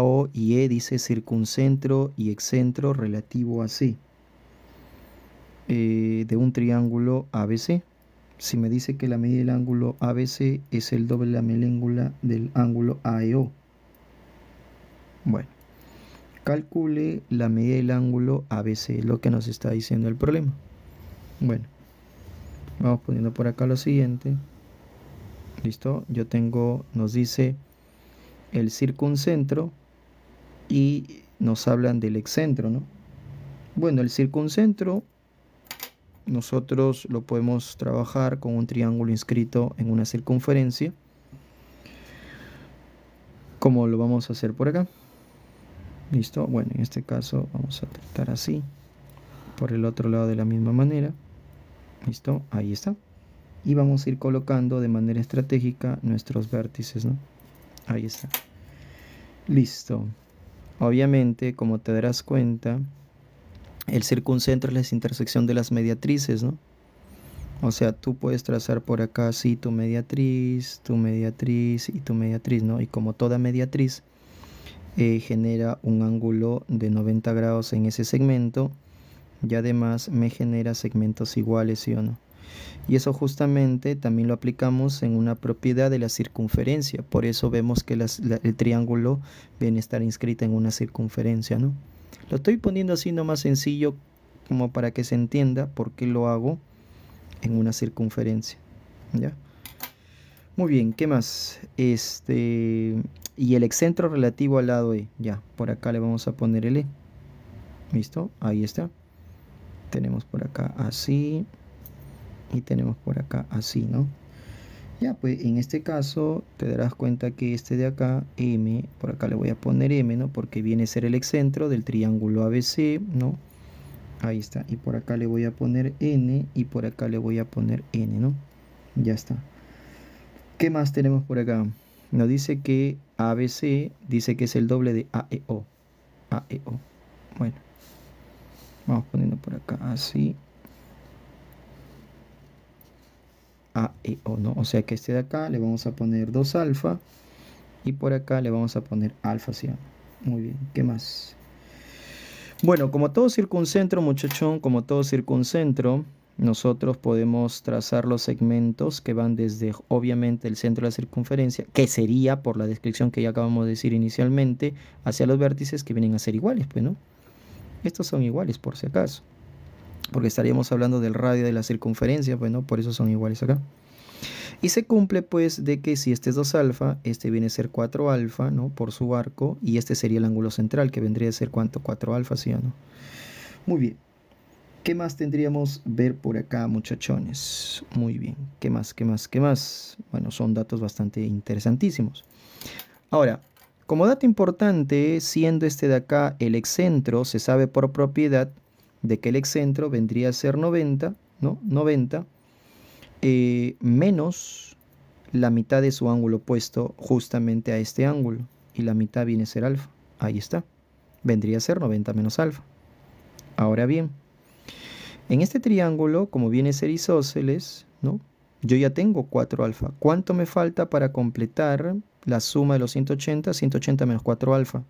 O y E dice circuncentro y excentro relativo a C eh, de un triángulo ABC. Si me dice que la medida del ángulo ABC es el doble de la medida del ángulo AEO. Bueno, calcule la medida del ángulo ABC, lo que nos está diciendo el problema. Bueno, vamos poniendo por acá lo siguiente. Listo, yo tengo, nos dice el circuncentro y nos hablan del excentro, ¿no? Bueno, el circuncentro nosotros lo podemos trabajar con un triángulo inscrito en una circunferencia, como lo vamos a hacer por acá. ¿Listo? Bueno, en este caso vamos a tratar así, por el otro lado de la misma manera. ¿Listo? Ahí está. Y vamos a ir colocando de manera estratégica nuestros vértices, ¿no? Ahí está. Listo. Obviamente, como te darás cuenta, el circuncentro es la intersección de las mediatrices, ¿no? O sea, tú puedes trazar por acá así tu mediatriz, tu mediatriz y tu mediatriz, ¿no? Y como toda mediatriz eh, genera un ángulo de 90 grados en ese segmento y además me genera segmentos iguales, ¿sí o no? Y eso justamente también lo aplicamos en una propiedad de la circunferencia. Por eso vemos que el triángulo viene a estar inscrito en una circunferencia, ¿no? Lo estoy poniendo así nomás sencillo como para que se entienda por qué lo hago en una circunferencia, Muy bien, ¿qué más? Este y el excentro relativo al lado E, ya, por acá le vamos a poner el E. ¿Listo? Ahí está. Tenemos por acá así y tenemos por acá así, ¿no? Ya, pues en este caso te darás cuenta que este de acá, M, por acá le voy a poner M, ¿no? Porque viene a ser el excentro del triángulo ABC, ¿no? Ahí está. Y por acá le voy a poner N y por acá le voy a poner N, ¿no? Ya está. ¿Qué más tenemos por acá? Nos dice que ABC dice que es el doble de AEO. AEO. Bueno. Vamos poniendo por acá así. A O, ¿no? O sea que este de acá le vamos a poner 2 alfa y por acá le vamos a poner alfa, ¿sí? Muy bien, ¿qué más? Bueno, como todo circuncentro, muchachón, como todo circuncentro, nosotros podemos trazar los segmentos que van desde, obviamente, el centro de la circunferencia, que sería, por la descripción que ya acabamos de decir inicialmente, hacia los vértices que vienen a ser iguales, pues, ¿no? Estos son iguales, por si acaso porque estaríamos hablando del radio de la circunferencia, pues por eso son iguales acá. Y se cumple pues de que si este es 2 alfa, este viene a ser 4 alfa, ¿no? Por su arco, y este sería el ángulo central, que vendría a ser cuánto, 4 alfa, ¿sí o no? Muy bien. ¿Qué más tendríamos ver por acá, muchachones? Muy bien. ¿Qué más, qué más, qué más? Bueno, son datos bastante interesantísimos. Ahora, como dato importante, siendo este de acá el excentro, se sabe por propiedad de que el excentro vendría a ser 90, ¿no? 90 eh, menos la mitad de su ángulo opuesto justamente a este ángulo. Y la mitad viene a ser alfa. Ahí está. Vendría a ser 90 menos alfa. Ahora bien, en este triángulo, como viene a ser isósceles, ¿no? yo ya tengo 4 alfa. ¿Cuánto me falta para completar la suma de los 180? 180 menos 4 alfa.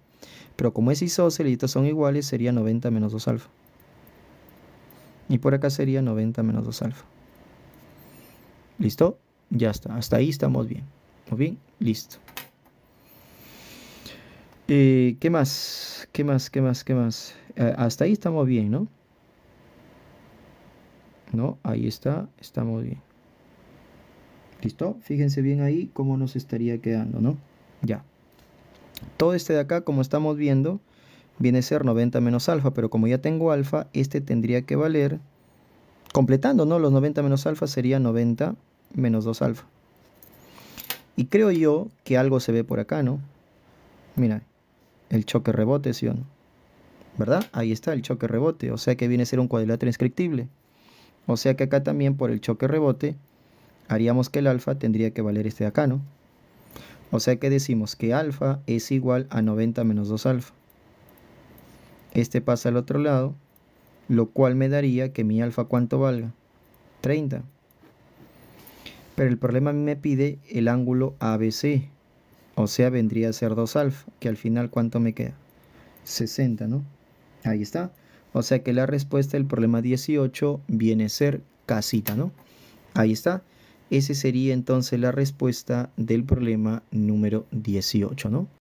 Pero como es isósceles y estos son iguales, sería 90 menos 2 alfa. Y por acá sería 90 menos 2 alfa. ¿Listo? Ya está. Hasta ahí estamos bien. ¿Muy bien? Listo. Eh, ¿Qué más? ¿Qué más? ¿Qué más? ¿Qué más? Eh, hasta ahí estamos bien, ¿no? ¿No? Ahí está. Estamos bien. ¿Listo? Fíjense bien ahí cómo nos estaría quedando, ¿no? Ya. Todo este de acá, como estamos viendo, viene a ser 90 menos alfa, pero como ya tengo alfa, este tendría que valer, completando, ¿no? Los 90 menos alfa sería 90 menos 2 alfa. Y creo yo que algo se ve por acá, ¿no? Mira, el choque rebote, ¿sí o no? ¿Verdad? Ahí está el choque rebote, o sea que viene a ser un cuadrilátero inscriptible. O sea que acá también por el choque rebote haríamos que el alfa tendría que valer este de acá, ¿no? O sea que decimos que alfa es igual a 90 menos 2 alfa. Este pasa al otro lado, lo cual me daría que mi alfa cuánto valga, 30. Pero el problema me pide el ángulo ABC, o sea, vendría a ser 2 alfa, que al final cuánto me queda, 60, ¿no? Ahí está. O sea que la respuesta del problema 18 viene a ser casita, ¿no? Ahí está. ese sería entonces la respuesta del problema número 18, ¿no?